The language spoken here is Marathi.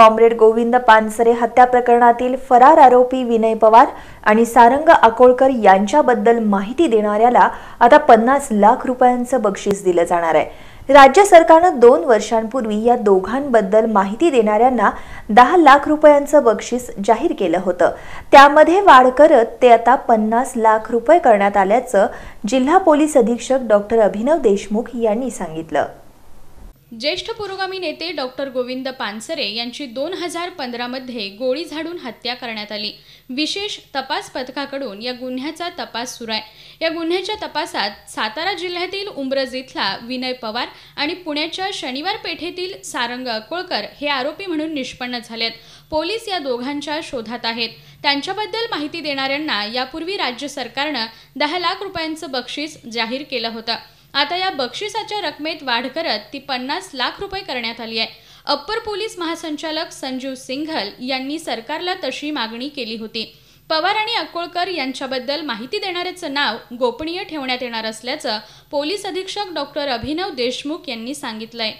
कॉम्रेड गोविंद पानसरे हत्या प्रकरणातील फरार आरोपी विनय पवार आणि सारंग आकोळकर यांच्याबद्दल माहिती देणाऱ्याला आता पन्नास लाख रुपयांचं बक्षीस दिलं जाणार आहे राज्य सरकारनं दोन वर्षांपूर्वी या दोघांबद्दल माहिती देणाऱ्यांना दहा लाख रुपयांचं बक्षीस जाहीर केलं होतं त्यामध्ये वाढ करत ते आता पन्नास लाख रुपये करण्यात आल्याचं जिल्हा पोलीस अधीक्षक डॉक्टर अभिनव देशमुख यांनी सांगितलं ज्येष्ठ पुरोगामी नेते डॉक्टर गोविंद पानसरे यांची दोन हजार पंधरामध्ये गोळी झाडून हत्या करण्यात आली विशेष तपास पथकाकडून या गुन्ह्याचा तपास सुरू आहे या गुन्ह्याच्या तपासात सातारा जिल्ह्यातील उंब्रज इथला विनय पवार आणि पुण्याच्या शनिवार पेठेतील सारंग अकोळकर हे आरोपी म्हणून निष्पन्न झालेत पोलीस या दोघांच्या शोधात आहेत त्यांच्याबद्दल माहिती देणाऱ्यांना यापूर्वी राज्य सरकारनं दहा लाख रुपयांचं बक्षीस जाहीर केलं होतं आता या बक्षिसाच्या रकमेत वाढ करत ती पन्नास लाख रुपये करण्यात आली आहे अप्पर पोलीस महासंचालक संजीव सिंघल यांनी सरकारला तशी मागणी केली होती पवार आणि अकोळकर यांच्याबद्दल माहिती देणाऱ्याचं नाव गोपनीय ठेवण्यात येणार असल्याचं पोलीस अधीक्षक डॉक्टर अभिनव देशमुख यांनी सांगितलंय